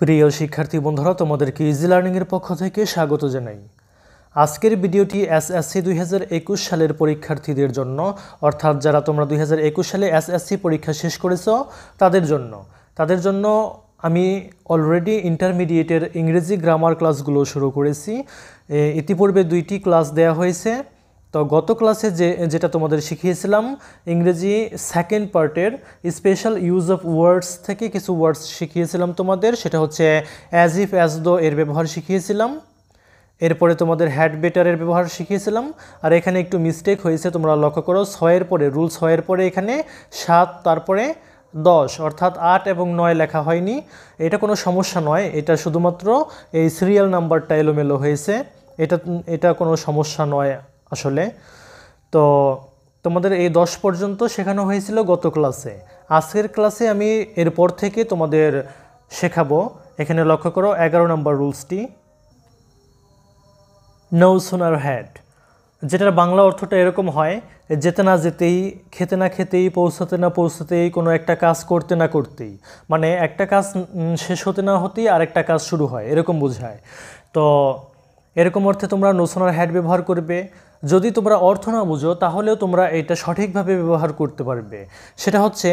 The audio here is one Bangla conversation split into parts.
প্রিয় শিক্ষার্থী বন্ধুরা তোমাদেরকে ইজি লার্নিংয়ের পক্ষ থেকে স্বাগত জানাই আজকের ভিডিওটি এসএসসি দুই সালের পরীক্ষার্থীদের জন্য অর্থাৎ যারা তোমরা দুই সালে এসএসসি পরীক্ষা শেষ করেছ তাদের জন্য তাদের জন্য আমি অলরেডি ইন্টারমিডিয়েটের ইংরেজি গ্রামার ক্লাসগুলো শুরু করেছি ইতিপূর্বে দুইটি ক্লাস দেয়া হয়েছে তো গত ক্লাসে যে যেটা তোমাদের শিখিয়েছিলাম ইংরেজি সেকেন্ড পার্টের স্পেশাল ইউজ অফ ওয়ার্ডস থেকে কিছু ওয়ার্ডস শিখিয়েছিলাম তোমাদের সেটা হচ্ছে অ্যাজ ইফ অ্যাজ দো এর ব্যবহার শিখিয়েছিলাম এরপরে তোমাদের হ্যাড বেটারের ব্যবহার শিখিয়েছিলাম আর এখানে একটু মিস্টেক হয়েছে তোমরা লক্ষ্য করো ছয়ের পরে রুল ছয়ের পরে এখানে সাত তারপরে দশ অর্থাৎ আট এবং নয় লেখা হয়নি এটা কোনো সমস্যা নয় এটা শুধুমাত্র এই সিরিয়াল নাম্বারটা এলোমেলো হয়েছে এটা এটা কোনো সমস্যা নয় আসলে তো তোমাদের এই দশ পর্যন্ত শেখানো হয়েছিল গত ক্লাসে আজকের ক্লাসে আমি এরপর থেকে তোমাদের শেখাবো এখানে লক্ষ্য করো এগারো নম্বর রুলসটি নৌ সোনার হ্যাড যেটার বাংলা অর্থটা এরকম হয় যেতে না যেতেই খেতে না খেতেই পৌঁছাতে না পৌঁছাতেই কোনো একটা কাজ করতে না করতেই মানে একটা কাজ শেষ হতে না হতেই আরেকটা কাজ শুরু হয় এরকম বোঝায় তো এরকম অর্থে তোমরা সোনার হ্যাড ব্যবহার করবে যদি তোমরা অর্থ না বুঝো তাহলেও তোমরা এটা সঠিকভাবে ব্যবহার করতে পারবে সেটা হচ্ছে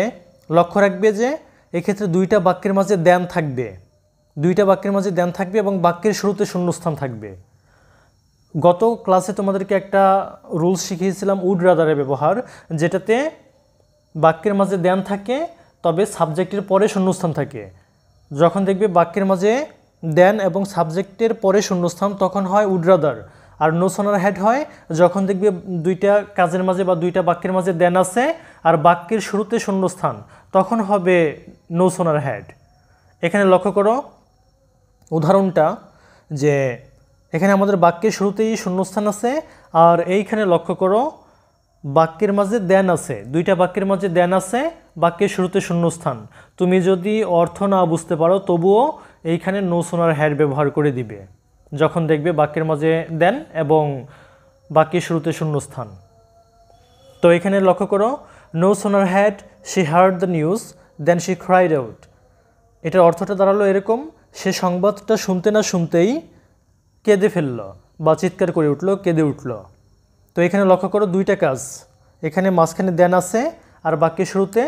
লক্ষ্য রাখবে যে এক্ষেত্রে দুইটা বাক্যের মাঝে দেন থাকবে দুইটা বাক্যের মাঝে ধ্যান থাকবে এবং বাক্যের শুরুতে শূন্যস্থান থাকবে গত ক্লাসে তোমাদেরকে একটা রুলস শিখিয়েছিলাম উড রাদারের ব্যবহার যেটাতে বাক্যের মাঝে দ্যান থাকে তবে সাবজেক্টের পরে শূন্যস্থান থাকে যখন দেখবে বাক্যের মাঝে দেন এবং সাবজেক্টের পরে শূন্যস্থান তখন হয় উড রাদার আর নো সোনার হেড হয় যখন দেখবে দুইটা কাজের মাঝে বা দুইটা বাক্যের মাঝে দেন আছে আর বাক্যের শুরুতে শূন্যস্থান তখন হবে নো সোনার হেড এখানে লক্ষ্য করো উদাহরণটা যে এখানে আমাদের বাক্যের শুরুতেই শূন্যস্থান আছে আর এইখানে লক্ষ্য করো বাক্যের মাঝে দেন আছে দুইটা বাক্যের মাঝে দেন আছে বাক্যের শুরুতে শূন্যস্থান তুমি যদি অর্থ না বুঝতে পারো তবুও এইখানে নো সোনার হ্যাড ব্যবহার করে দিবে যখন দেখবে বাক্যের মাঝে দেন এবং বাকি শুরুতে শূন্যস্থান তো এখানে লক্ষ্য করো no sooner had she heard the news then she cried out এটার অর্থটা দাঁড়ালো এরকম সে সংবাদটা শুনতে না শুনতেই কেঁদে ফেলল বা চিৎকার করে উঠল কেঁদে উঠল তো এখানে লক্ষ্য করো দুইটা কাজ এখানে মাঝখানে দেন আছে আর বাক্যের শুরুতে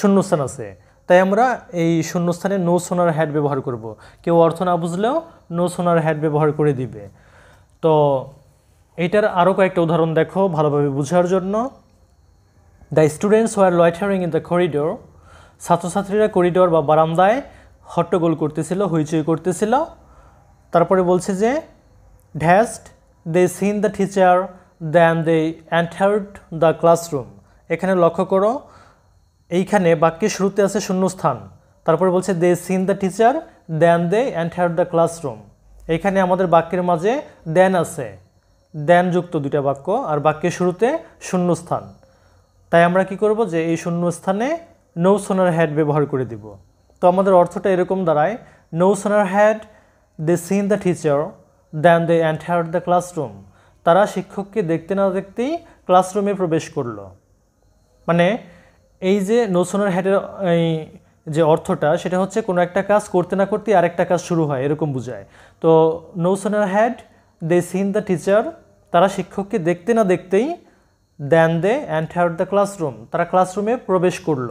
শূন্যস্থান আছে তাই আমরা এই শূন্যস্থানে নো সোনার হ্যাড ব্যবহার করব। কেউ অর্থ না বুঝলেও নো সোনার হ্যাড ব্যবহার করে দিবে তো এটার আরও কয়েকটা উদাহরণ দেখো ভালোভাবে বোঝার জন্য the students were loitering in the corridor ছাত্রছাত্রীরা করিডোর বা বারান্দায় হট্টগোল করতেছিল হইচই করতেছিল তারপরে বলছে যে just they seen the teacher than they entered the classroom এখানে লক্ষ্য করো এইখানে বাক্যের শুরুতে আছে শূন্যস্থান তারপরে বলছে they seen the teacher then they entered the classroom এইখানে আমাদের বাক্যের মাঝে দেন আছে দেন যুক্ত দুইটা বাক্য আর বাক্যের শুরুতে শূন্যস্থান তাই আমরা কি করব যে এই শূন্যস্থানে নৌ সোনার হ্যাড ব্যবহার করে দিব তো আমাদের অর্থটা এরকম দাঁড়ায় no sooner had they seen the teacher then they enter the classroom তারা শিক্ষককে দেখতে না দেখতেই ক্লাসরুমে প্রবেশ করলো মানে এই যে নোসনের হ্যাটের এই যে অর্থটা সেটা হচ্ছে কোনো একটা কাজ করতে না করতে আরেকটা কাজ শুরু হয় এরকম বোঝায় তো no sooner had they seen the teacher তারা শিক্ষককে দেখতে না দেখতেই then they entered the classroom তারা ক্লাসরুমে প্রবেশ করল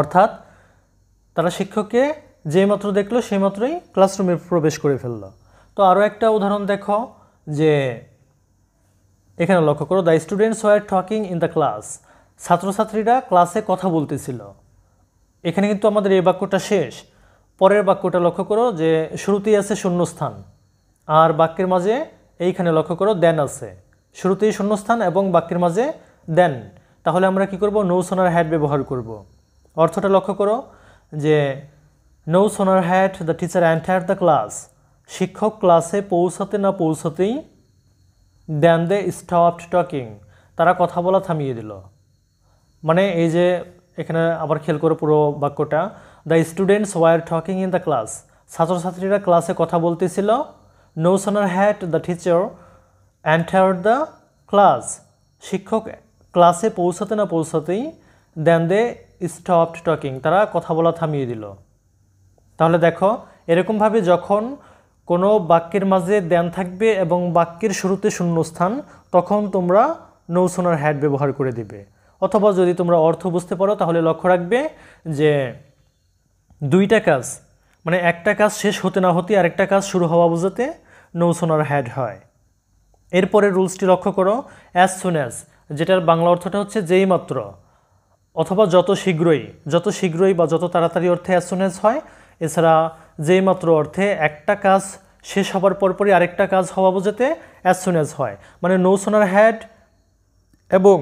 অর্থাৎ তারা শিক্ষককে যে মাত্র দেখলো সেই মাত্রই ক্লাসরুমে প্রবেশ করে ফেললো তো আরও একটা উদাহরণ দেখো যে এখানে লক্ষ্য করো the students were talking in the class ছাত্রছাত্রীরা ক্লাসে কথা বলতেছিল এখানে কিন্তু আমাদের এই বাক্যটা শেষ পরের বাক্যটা লক্ষ্য করো যে শুরুতেই আছে শূন্যস্থান আর বাক্যের মাঝে এইখানে লক্ষ্য করো দেন আছে শুরুতেই শূন্যস্থান এবং বাক্যের মাঝে দেন তাহলে আমরা কি করব নৌ সোনার হ্যাট ব্যবহার করব। অর্থটা লক্ষ্য করো যে no sooner had the teacher had the class শিক্ষক ক্লাসে পৌঁছাতে না পৌঁছাতেই দেন দে স্টপড টকিং তারা কথা বলা থামিয়ে দিল মানে এই যে এখানে আবার খেল করে পুরো বাক্যটা the students were talking in the class ছাত্রছাত্রীরা ক্লাসে কথা বলতেছিল no sooner had the teacher enter the class শিক্ষক ক্লাসে পৌঁছাতে না পৌঁছাতেই দেন দে স্টপড টকিং তারা কথা বলা থামিয়ে দিল তাহলে দেখো এরকমভাবে যখন কোনো বাক্যের মাঝে দেন থাকবে এবং বাক্যের শুরুতে শূন্যস্থান তখন তোমরা নৌসোনার হ্যাট ব্যবহার করে দিবে অথবা যদি তোমরা অর্থ বুঝতে পারো তাহলে লক্ষ্য রাখবে যে দুইটা কাজ মানে একটা কাজ শেষ হতে না হতে আরেকটা কাজ শুরু হওয়া বোঝাতে নৌসোনার হ্যাড হয় এরপরে রুলসটি লক্ষ্য করো অ্যাজ সুন অ্যাজ যেটার বাংলা অর্থটা হচ্ছে যেই মাত্র অথবা যত শীঘ্রই যত শীঘ্রই বা যত তাড়াতাড়ি অর্থে অ্যাজ সুন অ্যাজ হয় এছাড়া যেই মাত্র অর্থে একটা কাজ শেষ হবার পরপরই আরেকটা কাজ হওয়া বোঝাতে অ্যাজ সুন অ্যাজ হয় মানে নৌসোনার হ্যাড এবং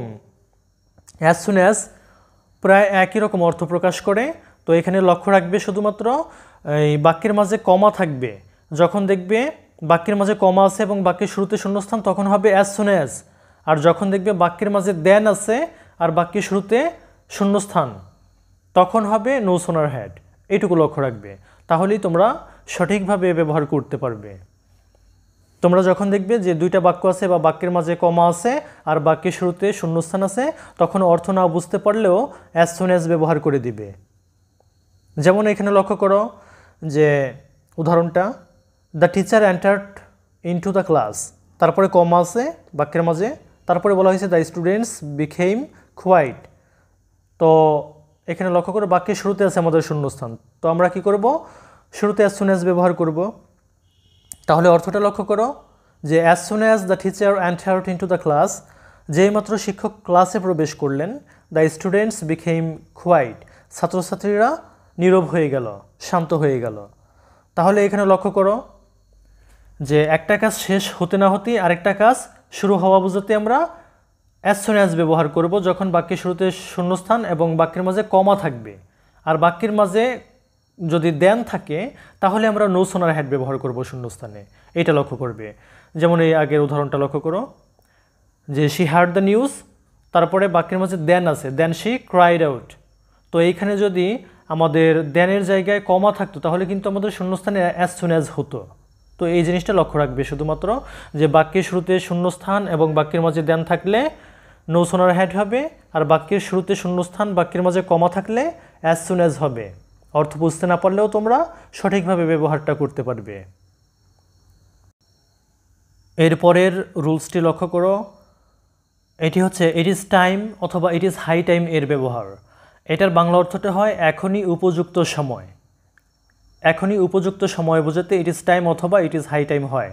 অ্যাজ সুন অ্যাজ প্রায় একই রকম অর্থ প্রকাশ করে তো এখানে লক্ষ্য রাখবে শুধুমাত্র এই বাক্যের মাঝে কমা থাকবে যখন দেখবে বাক্যের মাঝে কমা আছে এবং বাক্যের শুরুতে শূন্যস্থান তখন হবে অ্যাজ সুন অ্যাজ আর যখন দেখবে বাক্যের মাঝে দেন আছে আর বাক্যের শুরুতে শূন্যস্থান তখন হবে নো সোনার হ্যাড এইটুকু লক্ষ্য রাখবে তাহলেই তোমরা সঠিকভাবে ব্যবহার করতে পারবে তোমরা যখন দেখবে যে দুইটা বাক্য আছে বা বাক্যের মাঝে কমা আছে আর বাক্যের শুরুতে শূন্যস্থান আছে তখন অর্থ না বুঝতে পারলেও অ্যাজ সুন অ্যাজ ব্যবহার করে দিবে যেমন এখানে লক্ষ্য করো যে উদাহরণটা the teacher entered into the দ্য ক্লাস তারপরে কমা আছে বাক্যের মাঝে তারপরে বলা হয়েছে দ্য স্টুডেন্টস বিখেইম খোয়াইট তো এখানে লক্ষ্য করে বাক্যের শুরুতে আছে আমাদের শূন্যস্থান তো আমরা কি করব শুরুতে অ্যাজ সুন অ্যাজ ব্যবহার করব তাহলে অর্থটা লক্ষ্য করো যে as soon as the teacher entered into the দ্য ক্লাস যেইমাত্র শিক্ষক ক্লাসে প্রবেশ করলেন দ্য স্টুডেন্টস বিকেম খোয়াইট ছাত্রছাত্রীরা নীরব হয়ে গেল শান্ত হয়ে গেল তাহলে এখানে লক্ষ্য করো যে একটা কাজ শেষ হতে না হতেই আরেকটা কাজ শুরু হওয়া বোঝাতে আমরা অ্যাজ সুন অ্যাজ ব্যবহার করব যখন বাক্যের শুরুতে শূন্যস্থান এবং বাক্যের মাঝে কমা থাকবে আর বাক্যের মাঝে যদি দেন থাকে তাহলে আমরা নো সোনার হ্যাড ব্যবহার করব শূন্যস্থানে এটা লক্ষ্য করবে যেমন এই আগের উদাহরণটা লক্ষ্য করো যে শি হার্ড দ্য নিউজ তারপরে বাক্যের মাঝে দেন আছে দেন শি ক্রাইড আউট তো এইখানে যদি আমাদের দেনের জায়গায় কমা থাকতো তাহলে কিন্তু আমাদের শূন্যস্থানে অ্যাজ সুন অ্যাজ হতো তো এই জিনিসটা লক্ষ্য রাখবে শুধুমাত্র যে বাক্যের শুরুতে শূন্যস্থান এবং বাক্যের মাঝে দেন থাকলে নো সোনার হ্যাড হবে আর বাক্যের শুরুতে শূন্যস্থান বাক্যের মাঝে কমা থাকলে অ্যাজ সুন অ্যাজ হবে অর্থ বুঝতে না পারলেও তোমরা সঠিকভাবে ব্যবহারটা করতে পারবে এরপরের রুলসটি লক্ষ্য করো এটি হচ্ছে ইট ইজ টাইম অথবা ইট ইজ হাই টাইম এর ব্যবহার এটার বাংলা অর্থটা হয় এখনই উপযুক্ত সময় এখনই উপযুক্ত সময় বোঝাতে ইট ইজ টাইম অথবা ইট ইজ হাই টাইম হয়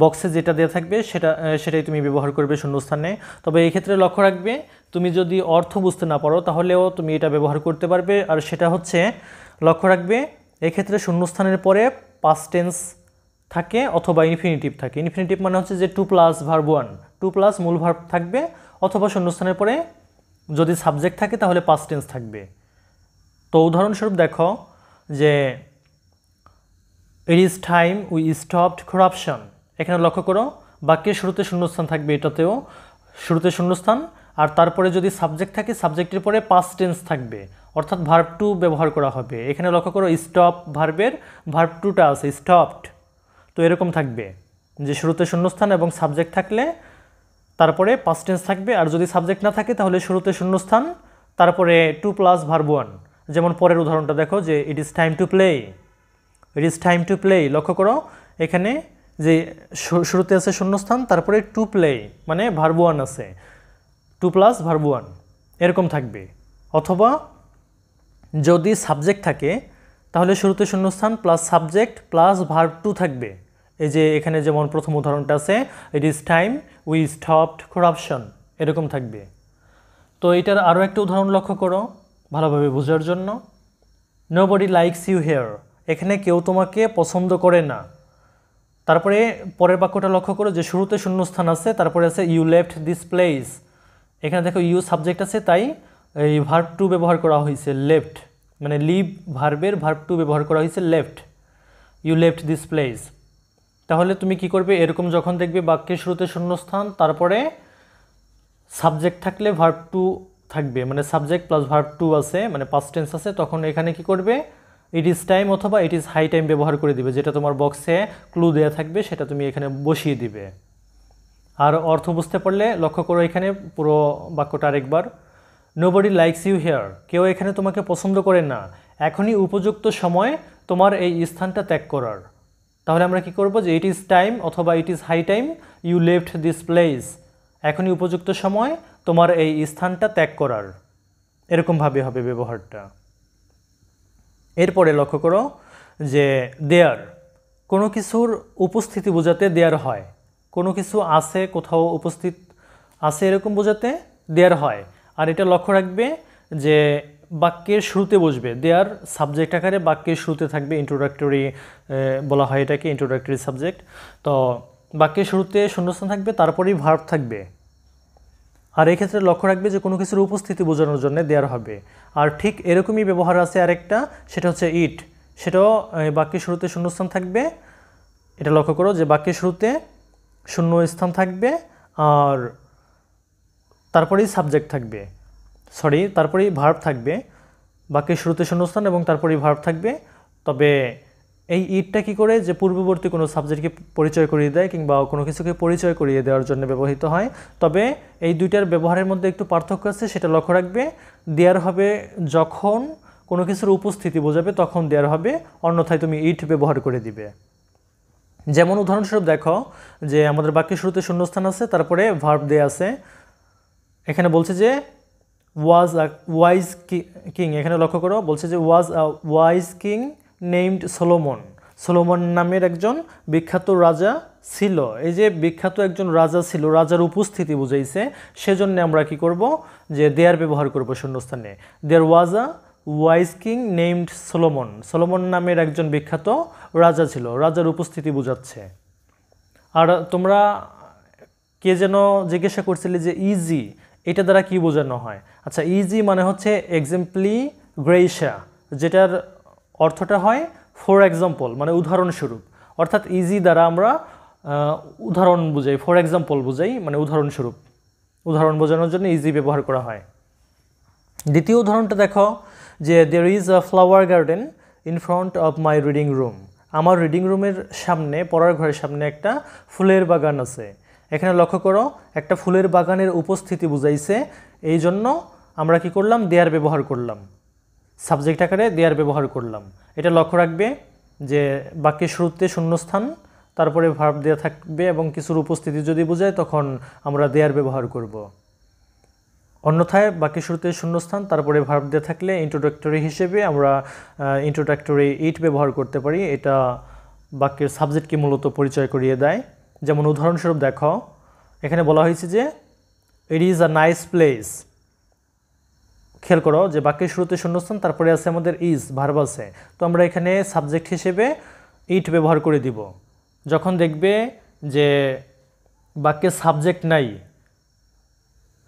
বক্সে যেটা দেওয়া থাকবে সেটা সেটাই তুমি ব্যবহার করবে শূন্যস্থানে তবে এই ক্ষেত্রে লক্ষ্য রাখবে তুমি যদি অর্থ বুঝতে না পারো তাহলেও তুমি এটা ব্যবহার করতে পারবে আর সেটা হচ্ছে লক্ষ্য রাখবে এক্ষেত্রে শূন্যস্থানের পরে পাস্ট টেন্স থাকে অথবা ইনফিনিটিভ থাকে ইনফিনিটিভ মানে হচ্ছে যে to plus verb one to plus মূল ভার্ব থাকবে অথবা শূন্যস্থানের পরে যদি সাবজেক্ট থাকে তাহলে পাস্ট টেন্স থাকবে তো উদাহরণস্বরূপ দেখো যে it is time we stopped corruption এখানে লক্ষ্য করো বাক্যের শুরুতে শূন্যস্থান থাকবে এটাতেও শুরুতে শূন্যস্থান আর তারপরে যদি সাবজেক্ট থাকে সাবজেক্টের পরে পাস টেন্স থাকবে অর্থাৎ ভার্ব টু ব্যবহার করা হবে এখানে লক্ষ্য করো স্টপ ভার্বের ভার্ব টুটা আছে স্টপড তো এরকম থাকবে যে শুরুতে শূন্যস্থান এবং সাবজেক্ট থাকলে তারপরে পাস টেন্স থাকবে আর যদি সাবজেক্ট না থাকে তাহলে শুরুতে শূন্যস্থান তারপরে টু প্লাস ভার্ব ওয়ান যেমন পরের উদাহরণটা দেখো যে it is time to play it is time to play লক্ষ্য করো এখানে যে শুরুতে আছে শূন্যস্থান তারপরে টু প্লে মানে ভার্ব ওয়ান আছে টু প্লাস ভার্ব ওয়ান এরকম থাকবে অথবা যদি সাবজেক্ট থাকে তাহলে শুরুতে শূন্যস্থান plus subject plus verb two থাকবে এই যে এখানে যেমন প্রথম উদাহরণটা আছে it is time we stopped corruption এরকম থাকবে তো এটার আরও একটা উদাহরণ লক্ষ্য করো ভালোভাবে বোঝার জন্য nobody likes you here এখানে কেউ তোমাকে পছন্দ করে না তারপরে পরের বাক্যটা লক্ষ্য করো যে শুরুতে শূন্যস্থান আছে তারপরে আছে ইউ লেফট দিস প্লেস এখানে দেখো ইউ সাবজেক্ট আছে তাই এই ভার্ব টু ব্যবহার করা হয়েছে লেফট মানে লিভ ভার্বের ভার্ব টু ব্যবহার করা হয়েছে left you left this place তাহলে তুমি কি করবে এরকম যখন দেখবে বাক্যের শুরুতে শূন্যস্থান তারপরে সাবজেক্ট থাকলে ভার্ব টু থাকবে মানে সাবজেক্ট প্লাস ভার্ব টু আছে মানে পাস্ট টেন্স আছে তখন এখানে কি করবে ইট ইজ টাইম অথবা ইট ইজ হাই টাইম ব্যবহার করে দিবে যেটা তোমার বক্সে ক্লু দেওয়া থাকবে সেটা তুমি এখানে বসিয়ে দিবে আর অর্থ বুঝতে পারলে লক্ষ্য করো এখানে পুরো বাক্যটা আরেকবার বডি লাইকস ইউ হেয়ার কেউ এখানে তোমাকে পছন্দ করে না এখনই উপযুক্ত সময় তোমার এই স্থানটা ত্যাগ করার তাহলে আমরা কি করব যে ইট ইজ টাইম অথবা it is high time you left this place এখনই উপযুক্ত সময় তোমার এই স্থানটা ত্যাগ করার এরকমভাবে হবে ব্যবহারটা এরপরে লক্ষ্য করো যে দেয়ার কোনো কিছুর উপস্থিতি বোঝাতে দেয়ার হয় কোনো কিছু আছে কোথাও উপস্থিত আছে এরকম বোঝাতে দেয়ার হয় আর এটা লক্ষ্য রাখবে যে বাক্যের শুরুতে বসবে দেয়ার সাবজেক্ট আকারে বাক্যের শুরুতে থাকবে ইন্ট্রোডাক্টরি বলা হয় এটাকে ইন্ট্রোডাক্টরি সাবজেক্ট তো বাক্যের শুরুতে শূন্যস্থান থাকবে তারপরেই ভার্ব থাকবে আর এক্ষেত্রে লক্ষ্য রাখবে যে কোনো কিছুর উপস্থিতি বোঝানোর জন্য দেওয়া হবে আর ঠিক এরকমই ব্যবহার আছে আরেকটা সেটা হচ্ছে ইট সেটাও বাক্যের শুরুতে শূন্যস্থান থাকবে এটা লক্ষ্য করো যে বাক্যের শুরুতে শূন্য স্থান থাকবে আর তারপরেই সাবজেক্ট থাকবে সরি তারপরেই ভার্ব থাকবে বাক্যের শুরুতে শূন্যস্থান এবং তারপরেই ভার্ব থাকবে তবে এই ইটটা কি করে যে পূর্ববর্তী কোনো সাবজেক্টকে পরিচয় করিয়ে দেয় কিংবা কোনো কিছুকে পরিচয় করিয়ে দেওয়ার জন্য ব্যবহৃত হয় তবে এই দুইটার ব্যবহারের মধ্যে একটু পার্থক্য আছে সেটা লক্ষ্য রাখবে দেয়ার হবে যখন কোনো কিছুর উপস্থিতি বোঝাবে তখন দেওয়ার হবে অন্যথায় তুমি ইট ব্যবহার করে দিবে যেমন উদাহরণস্বরূপ দেখো যে আমাদের বাক্যের শুরুতে শূন্যস্থান আছে তারপরে ভার্ব দেয়া আছে এখানে বলছে যে ওয়াজ ওয়াইজ কিং এখানে লক্ষ্য করো বলছে যে was wise king named Solomon Solomon নামের একজন বিখ্যাত রাজা ছিল এই যে বিখ্যাত একজন রাজা ছিল রাজার উপস্থিতি বুঝাইছে সেজন্য আমরা কি করব যে দেয়ার ব্যবহার করব শূন্যস্থানে there was a wise king named Solomon Solomon নামের একজন বিখ্যাত রাজা ছিল রাজার উপস্থিতি বোঝাচ্ছে আর তোমরা কে যেন জিজ্ঞাসা করছিলে যে ইজি e এটা দ্বারা কি বোঝানো হয় আচ্ছা ইজি e মানে হচ্ছে এক্সাম্পলি গ্রেশা যেটার অর্থটা হয় ফর এক্সাম্পল মানে উদাহরণস্বরূপ অর্থাৎ ইজি দ্বারা আমরা উদাহরণ বুঝাই ফর এক্সাম্পল বুঝাই মানে উদাহরণস্বরূপ উদাহরণ বোঝানোর জন্য ইজি ব্যবহার করা হয় দ্বিতীয় উদাহরণটা দেখো যে there is a flower garden in front of my reading room আমার রিডিং রুমের সামনে পড়ার ঘরের সামনে একটা ফুলের বাগান আছে এখানে লক্ষ্য করো একটা ফুলের বাগানের উপস্থিতি বুঝাইছে এই জন্য আমরা কি করলাম দেয়ার ব্যবহার করলাম সাবজেক্ট আকারে দেয়ার ব্যবহার করলাম এটা লক্ষ্য রাখবে যে বাক্যের শুরুতে শূন্যস্থান তারপরে ভার্ব দেওয়া থাকবে এবং কিছুর উপস্থিতি যদি বোঝায় তখন আমরা দেয়ার ব্যবহার করব। অন্যথায় বাকি শুরুতে শূন্যস্থান তারপরে ভার্ব দেওয়া থাকলে ইন্ট্রোডাক্টরি হিসেবে আমরা ইন্ট্রোডাক্টরি ইট ব্যবহার করতে পারি এটা বাক্যের সাবজেক্টকে মূলত পরিচয় করিয়ে দেয় যেমন উদাহরণস্বরূপ দেখো এখানে বলা হয়েছে যে it is a nice place খেয়াল করো যে বাক্যের শুরুতে শূন্যস্থান তারপরে আছে আমাদের ইজ ভার্ব আছে তো আমরা এখানে সাবজেক্ট হিসেবে ইট ব্যবহার করে দিব যখন দেখবে যে বাক্যে সাবজেক্ট নাই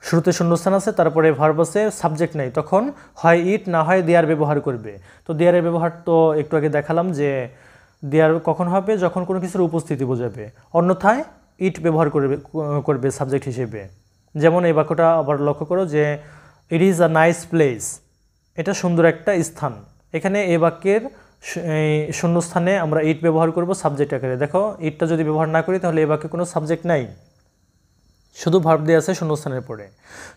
শুরুতে শূন্যস্থান আছে তারপরে ভার্ব আছে সাবজেক্ট নাই তখন হয় ইট না হয় দেয়ার ব্যবহার করবে তো দেয়ারের ব্যবহার তো একটু আগে দেখালাম যে দেয়ার কখন হবে যখন কোনো কিছুর উপস্থিতি বোঝাবে অন্যথায় ইট ব্যবহার করবে করবে সাবজেক্ট হিসেবে যেমন এই বাক্যটা আবার লক্ষ্য করো যে it is a nice place এটা সুন্দর একটা স্থান এখানে এ বাক্যের শূন্যস্থানে আমরা ইট ব্যবহার করব সাবজেক্ট আকারে দেখো ইটটা যদি ব্যবহার না করি তাহলে এ বাক্যে কোনো সাবজেক্ট নাই শুধু ভার্ব দিয়ে আছে শূন্যস্থানের পরে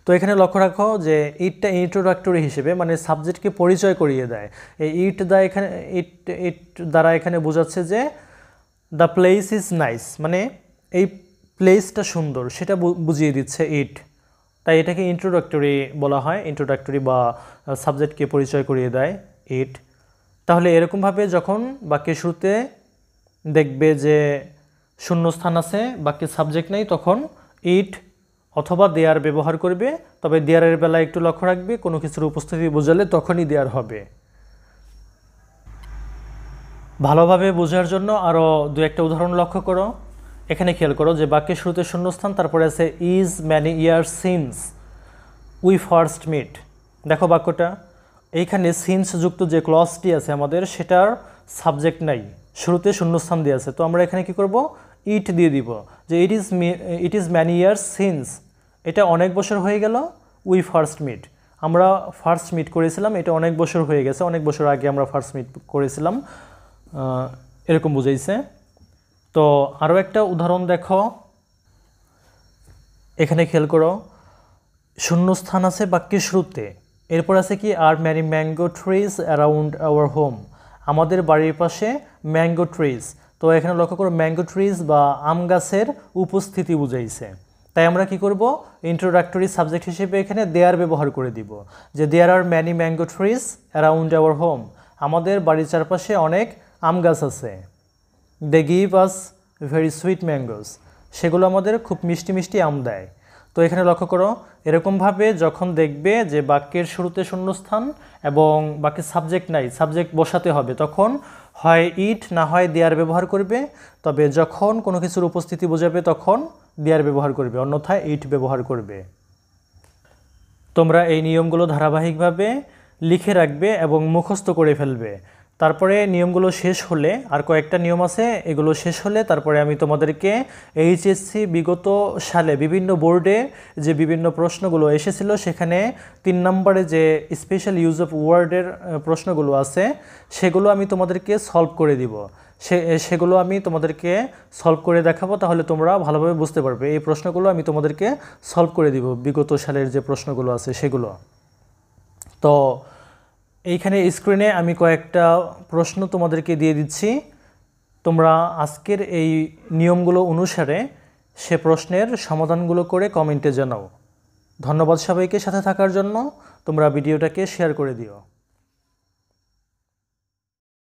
তো এখানে লক্ষ্য রাখো যে ইটটা ইন্ট্রোডাক্টরি হিসেবে মানে সাবজেক্টকে পরিচয় করিয়ে দেয় এই ইট দা এখানে ইট ইট দ্বারা এখানে বোঝাচ্ছে যে দ্য প্লেস ইজ নাইস মানে এই প্লেসটা সুন্দর সেটা বুঝিয়ে দিচ্ছে ইট তাই এটাকে ইন্ট্রোডাক্টরি বলা হয় ইন্ট্রোডাক্টরি বা সাবজেক্টকে পরিচয় করিয়ে দেয় ইট তাহলে এরকমভাবে যখন বাক্যের শুরুতে দেখবে যে শূন্যস্থান আছে বাক্যের সাবজেক্ট নেই তখন ইট অথবা দেয়ার ব্যবহার করবে তবে দেয়ারের বেলা একটু লক্ষ্য রাখবে কোনো কিছুর উপস্থিতি বোঝালে তখনই দেয়ার হবে ভালোভাবে বোঝার জন্য আরও দু একটা উদাহরণ লক্ষ্য করো এখানে খেয়াল করো যে বাক্যের শুরুতে শূন্যস্থান তারপরে আছে is many year since we first meet দেখো বাক্যটা এইখানে সিন্স যুক্ত যে ক্লসটি আছে আমাদের সেটার সাবজেক্ট নাই শুরুতে শূন্যস্থান দিয়ে আছে তো আমরা এখানে কি করব ইট দিয়ে দিব যে it is it is many years since এটা অনেক বছর হয়ে গেল উই ফার্স্ট মিট আমরা ফার্স্ট মিট করেছিলাম এটা অনেক বছর হয়ে গেছে অনেক বছর আগে আমরা ফার্স্ট মিট করেছিলাম এরকম বুঝাইছে তো আরও একটা উদাহরণ দেখো এখানে খেয়াল করো শূন্যস্থান আছে বাক্য শুরুতে এরপর আছে কি are many mango trees around our home আমাদের বাড়ির পাশে ম্যাঙ্গো ট্রিজ তো এখানে লক্ষ্য করো ম্যাঙ্গো ট্রিজ বা আম গাছের উপস্থিতি বুঝাইছে তাই আমরা কি করব ইন্ট্রোডাক্টরি সাবজেক্ট হিসেবে এখানে দেয়ার ব্যবহার করে দিব যে there are many mango trees around our home আমাদের বাড়ির চারপাশে অনেক আম গাছ আছে they give us very sweet mangoes সেগুলো আমাদের খুব মিষ্টি মিষ্টি আম দেয় তো এখানে লক্ষ্য করো এরকমভাবে যখন দেখবে যে বাক্যের শুরুতে শূন্যস্থান এবং বাকি সাবজেক্ট নাই সাবজেক্ট বসাতে হবে তখন হয় ইট না হয় দেয়ার ব্যবহার করবে তবে যখন কোনো কিছুর উপস্থিতি বোঝাবে তখন দেয়ার ব্যবহার করবে অন্যথায় ইট ব্যবহার করবে তোমরা এই নিয়মগুলো ধারাবাহিকভাবে লিখে রাখবে এবং মুখস্থ করে ফেলবে তারপরে নিয়মগুলো শেষ হলে আর কয়েকটা নিয়ম আছে এগুলো শেষ হলে তারপরে আমি তোমাদেরকে এইচএসসি বিগত সালে বিভিন্ন বোর্ডে যে বিভিন্ন প্রশ্নগুলো এসেছিল সেখানে তিন নম্বরে যে স্পেশাল ইউজ অফ ওয়ার্ডের প্রশ্নগুলো আছে সেগুলো আমি তোমাদেরকে সলভ করে দিব সে সেগুলো আমি তোমাদেরকে সলভ করে দেখাবো তাহলে তোমরা ভালোভাবে বুঝতে পারবে এই প্রশ্নগুলো আমি তোমাদেরকে সলভ করে দিব বিগত সালের যে প্রশ্নগুলো আছে সেগুলো তো এইখানে স্ক্রিনে আমি কয়েকটা প্রশ্ন তোমাদেরকে দিয়ে দিচ্ছি তোমরা আজকের এই নিয়মগুলো অনুসারে সে প্রশ্নের সমাধানগুলো করে কমেন্টে জানাও ধন্যবাদ সবাইকে সাথে থাকার জন্য তোমরা ভিডিওটাকে শেয়ার করে দিও